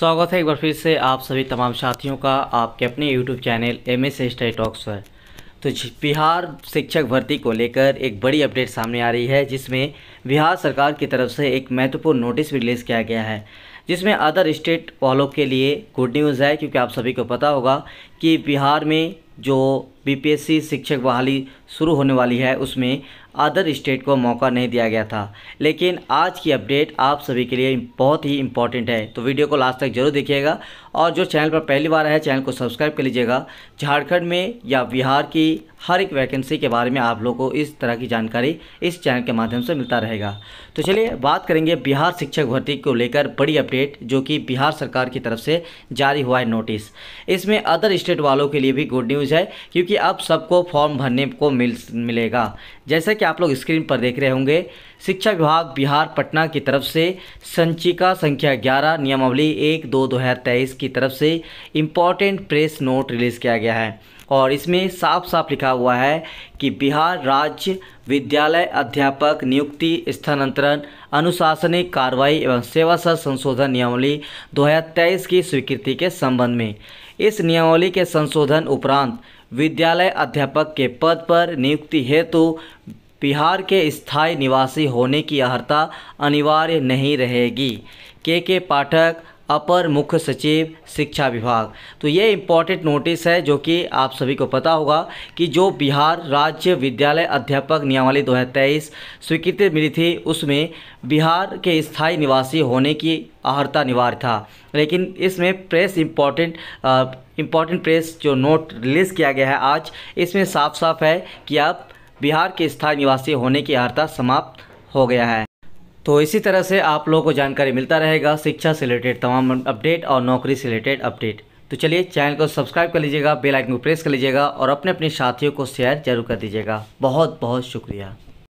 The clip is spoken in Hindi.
स्वागत है एक बार फिर से आप सभी तमाम साथियों का आपके अपने YouTube channel M S study talks पर तो बिहार शिक्षक भर्ती को लेकर एक बड़ी अपडेट सामने आ रही है जिसमें बिहार सरकार की तरफ से एक महत्वपूर्ण नोटिस भी रिलीज़ किया गया है जिसमें अदर स्टेट वालों के लिए गुड न्यूज़ है क्योंकि आप सभी को पता होगा कि बिहार में जो बी शिक्षक बहाली शुरू होने वाली है उसमें अदर स्टेट को मौका नहीं दिया गया था लेकिन आज की अपडेट आप सभी के लिए बहुत ही इंपॉर्टेंट है तो वीडियो को लास्ट तक जरूर देखिएगा और जो चैनल पर पहली बार है चैनल को सब्सक्राइब कर लीजिएगा झारखंड में या बिहार की हर एक वैकेंसी के बारे में आप लोगों को इस तरह की जानकारी इस चैनल के माध्यम से मिलता रहेगा तो चलिए बात करेंगे बिहार शिक्षक भर्ती को लेकर बड़ी अपडेट जो कि बिहार सरकार की तरफ से जारी हुआ है नोटिस इसमें अदर स्टेट वालों के लिए भी गुड न्यूज़ है क्योंकि अब सबको फॉर्म भरने को मिल मिलेगा जैसे कि आप लोग स्क्रीन पर देख रहे होंगे शिक्षा विभाग बिहार पटना की तरफ से संचिका संख्या 11 नियमावली एक दो दो हज़ार तेईस की तरफ से इम्पॉर्टेंट प्रेस नोट रिलीज़ किया गया है और इसमें साफ साफ लिखा हुआ है कि बिहार राज्य विद्यालय अध्यापक नियुक्ति स्थानांतरण अनुशासनिक कार्रवाई एवं सेवा सर संशोधन नियमावली 2023 की स्वीकृति के संबंध में इस नियमावली के संशोधन उपरांत विद्यालय अध्यापक के पद पर नियुक्ति हेतु बिहार के स्थायी निवासी होने की अर्ता अनिवार्य नहीं रहेगी के के पाठक अपर मुख्य सचिव शिक्षा विभाग तो ये इम्पॉर्टेंट नोटिस है जो कि आप सभी को पता होगा कि जो बिहार राज्य विद्यालय अध्यापक नियमावली 2023 स्वीकृति मिली थी उसमें बिहार के स्थायी निवासी होने की आहर्ता अनिवार्य था लेकिन इसमें प्रेस इम्पॉर्टेंट इम्पॉर्टेंट प्रेस जो नोट रिलीज़ किया गया है आज इसमें साफ साफ है कि आप बिहार के स्थायी निवासी होने की आर्ता समाप्त हो गया है तो इसी तरह से आप लोगों को जानकारी मिलता रहेगा शिक्षा से रिलेटेड तमाम अपडेट और नौकरी से रिलेटेड अपडेट तो चलिए चैनल को सब्सक्राइब कर लीजिएगा बेल आइकन को प्रेस कर लीजिएगा और अपने अपने साथियों को शेयर जरूर कर दीजिएगा बहुत बहुत शुक्रिया